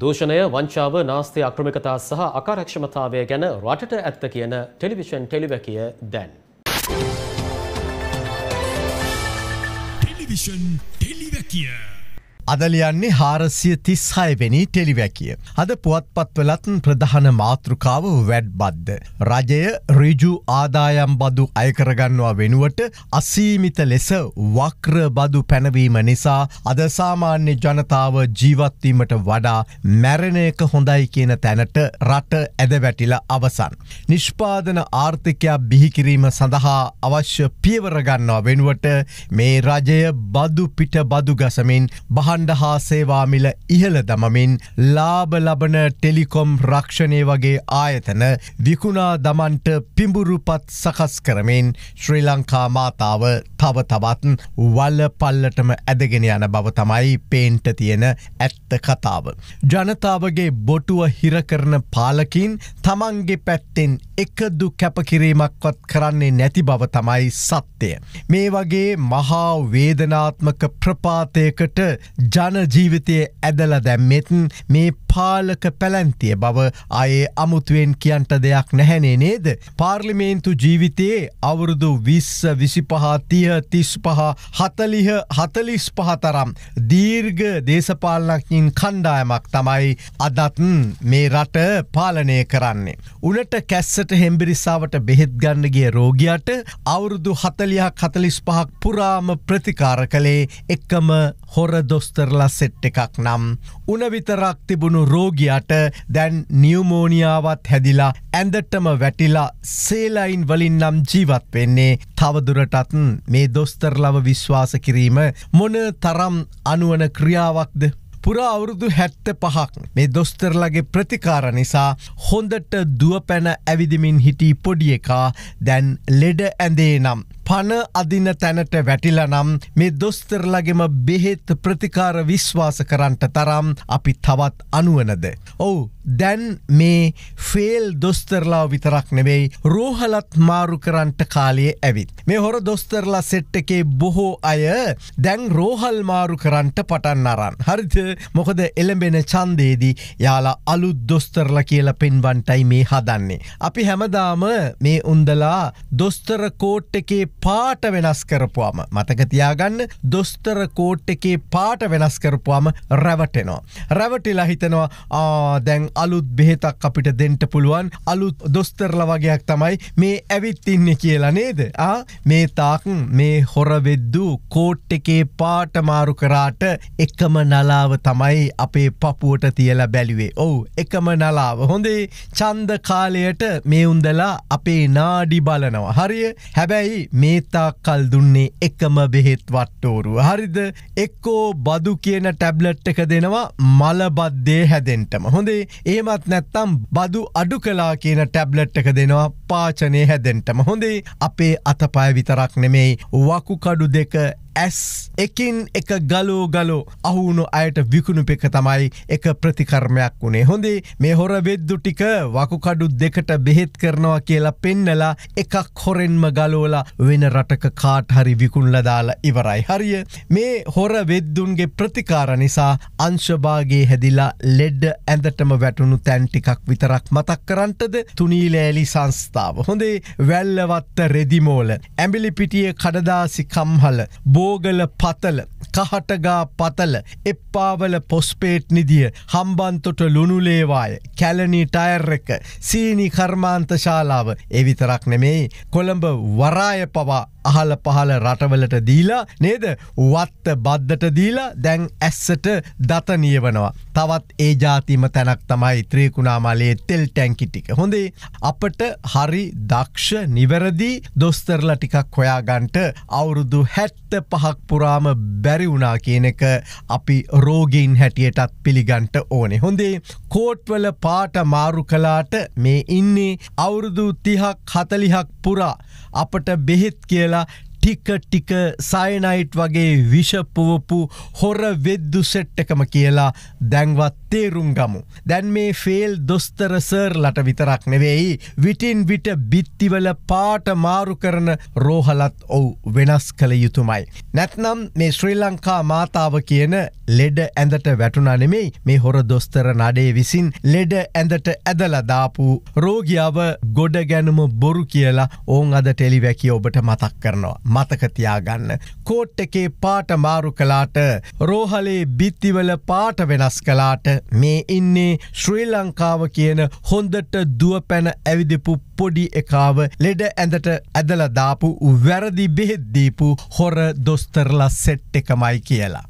දූෂණය වංචාව නාස්ති අක්‍රමිකතා සහ අකාරක්ෂමතාවය ගැන රටට ඇත්ත කියන ටෙලිවිෂන් ටෙලිවැකිය දැන්. ටෙලිවිෂන් ටෙලිවැකිය අදලියන්නේ හාරසිය තිස් හයවෙනි ටෙලිවැකිය. අද පුවත්පත්වලත් ප්‍රධාන මාතෘකාව වැඩ් බද්ධ. රජය රිජු ආදායම් බදු අයකරගන්නවා වෙනුවට අසීමිත ලෙස වක්‍ර බදු පැනවීම නිසා අද සාමාන්‍ය ජනතාව ජීවත්වීමට වඩා මැරණ එක හොඳයි කියන තැනට රට ඇද වැටිල අවසන්. නිෂ්පාදන ආර්ථිකයක් බිහිකිරීම සඳහා අවශ්‍ය පියවරගන්නවා වෙනුවට මේ රජය බදු පිට බදු ගසමින් බහ ආහන්ඩ හා සේවාමිල ඉහළ දමමින් ලාබ ලබන ටෙලිකොම් රක්ෂණය වගේ ආයතන විකුණා දමන්ට පිඹුරුපත් සකස් කරමින් ශ්‍රී ලංකා මාතාව තව තවත්න් වල්ල පල්ලටම ඇදගෙන යන බව තමයි පේන්ට තියෙන ඇත්ත කතාව. ජනතාවගේ බොටුව හිරකරන පාලකින් තමන්ගේ පැත්තෙන් එකදු කැපකිරීමක්වත් කරන්නේ නැති බව තමයි සත්‍යය. මේ වගේ මහා වේදනාත්මක ප්‍රපාතයකට ජනජීවිතය ඇදල දැම්මෙතන් මේ පාලක පැලැන්තිය බව අයේ අමුතුවෙන් කියන්ට දෙයක් නැහැනේ නේද. පාර්ලිමේන්තු ජීවිතයේ අවුරුදු විස්ස විසිපහතිය තිස් පහ හතලිහ හතලිස් පහතරම් දීර්ග දේශපාලනක්ඥින් කණ්ඩායමක් තමයි අදත්න් මේ රට පාලනය කරන්නේ. උනට කැස්සට හෙම්බිරිසාාවට බෙහෙත් ගන්නගේ රෝගියට අවුරුදු හතලියක් හතලිස් පහක් පුරාම ප්‍රතිකාර කළේ එක්කම හොර දොස්තරලා සෙට් එකක් නම්. උනවිතරක් තිබුණු තිබුණු රෝගියට දැන් නියමෝනිියාවත් හැදිලා ඇඳටම වැටිලා සේලයින් වලින් නම් ජීවත් වෙන්නේ තවදුරටත් මේ දොස්තරලව විශ්වාස කිරීම මොන තරම් අනුවන ක්‍රියාවක්ද. පුරා අවුරුදු හැත්ත පහක් මේ දොස්තරලගේ ප්‍රතිකාර නිසා හොඳට දුව පැන ඇවිදිමින් හිටි පොඩියකා දැන් ලෙඩ ඇඳේ නම්. පණ අදින තැනට වැටිලනම් මේ දොස්තරලගෙම බෙහෙත් ප්‍රතිකාර විශ්වාස කරන්ට තරම් අපි තවත් අනුවනද. ඔවු දැන් මේ ෆේල් දොස්තරලා විතරක් නෙවෙයි රෝහලත් මාරු කරන්ට කාලයේ ඇවිත්. මේ හොර දොස්තරලා සෙට්ට එකේ බොහෝ අය දැන් රෝහල් මාරු කරන්ට පටන් අරන්. හරිද මොකද එළඹෙන චන්දේදී යාලා අලුත් දොස්තරල කියලා පෙන්වන්ටයි මේ හදන්නේ. අපි හැමදාම මේ උන්දලා දොස්තර කෝට් එකේ පාට වෙනස් කරපුවාම මතකතියාගන්න දොස්තර කෝට් එකේ පාට වෙනස් කරපුවාම රැවටෙනවා. රැවටිලා හිතනවා ආදැන් අලුත් බෙහෙතක් අපිට දෙන්ට පුළුවන් අලුත් දොස්තරල වගේයක් තමයි මේ ඇවිත්තින්න කියලා නේද මේ තාක් මේ හොරවෙද්දූ කෝට් එකේ පාට මාරු කරාට එකම නලාව තමයි අපේ පපුුවට තියලා බැලිවේ ඔවු එකම නලාව හොඳේ චන්ද කාලයට මේ උන්දලා අපේ නාඩි බලනවා හරිය හැබැයි මේ මේතා කල් දුන්නේ එකම බෙහෙත් වට්ටෝරු. හරිද එක්කෝ බදු කියන ටැබ්ලට් එක දෙනවා මලබද්දේ හැදෙන්ටම. හොඳේ ඒමත් නැත්තම් බදු අඩු කලා කියන ටැබ්ලට් එක දෙනවා පාචනය හැදෙන්ටම. හොඳේ අපේ අතපය විතරක් නෙමෙයි වකුකඩු දෙක ඇස් එකින් එක ගලෝ ගලෝ අහුුණු අයට විකුණු පෙක තමයි එක ප්‍රතිකර්මයක් වුණේ හොඳේ මේ හොර වෙද්දු ටික වකුකඩු දෙකට බෙහෙත් කරනවා කියලා පෙන්නලා එකක් හොරෙන්ම ගලෝලා වෙන රටක කාට හරි විකුණලදාලා ඉවරයි හරිය මේ හොර වෙද්දුන්ගේ ප්‍රතිකාර නිසා අංශභාගේ හැදිලා ලෙඩ්ඩ ඇඳටම වැටුණු තැන්ටිකක් විතරක් මතක් කරන්ටද තුනීලෑලි සංස්ථාව හොඳේ වැල්ලවත්ත රෙදිමෝල ඇඹිලිපිටිය කඩදාසි කම්හල බෝ බෝගල පතල කහටගා පතල එප්පාවල පොස්පේට් නිදිය හම්බන්තොට ලුණුලේවාය කැලනී ටයර් එක සීනි කර්මාන්ත ශාලාව එවිතරක් නෙමෙයි කොළඹ වරාය පවා අහල පහල රටවලට දීලා නේද වත්ත බද්ධට දීලා දැන් ඇස්සට දත නියවනවා. තවත් ඒ ජාතිම තැනක් තමයි ත්‍රීකුණාමලයේ තෙල් ටැංකි ටික හොඳේ අපට හරි දක්ෂ නිවැරදි දොස්තරල ටිකක් හොයාගන්ට අවුරුදු හැත්ත පහක් පුරාම බැරි වුණා කියන එක අපි රෝගීන් හැටියටත් පිළිගන්ට ඕනෙ හොඳේ කෝට්වල පාට මාරු කලාට මේ ඉන්නේ අවුරුදු තිහක් හතලිහක් පුරා අපට බෙහෙත් කියලා ටික ටික සයනයිට් වගේ විෂපුවපු හොර වෙද්දු සෙට්ටකම කියලා දැන්වත් තේරුම් ගමු. දැන් මේ ෆෙල් දොස්තරසර් ලට විතරක් නෙවෙයි විටින් විට බිත්තිවල පාට මාරු කරන රෝහලත් ඔවු වෙනස් කළ යුතුමයි. නැත්නම් මේ ශ්‍රී ලංකා මාතාව කියන ලෙඩ ඇඳට වැටුනානෙමෙයි මේ හොර දොස්තර නඩේ විසින් ලෙඩ ඇඳට ඇදලදාපු රෝගියාව ගොඩ ගැනුම බොරු කියලා ඕන් අද ටෙලිවැකි ඔබට මතක් කරනවා. මතකතියාගන්න. කෝට් එකේ පාට මාරු කලාට රෝහලේ බිත්තිවල පාට වෙනස් කලාට මේ ඉන්නේ ශ්‍රී ලංකාව කියන හොඳට දුව පැන ඇවිදිපු පොඩි එකාව ලෙඩ ඇඳට ඇදලදාපු වැරදි බෙහෙද්දීපු හොර දොස්තරල සෙට් එකමයි කියලා.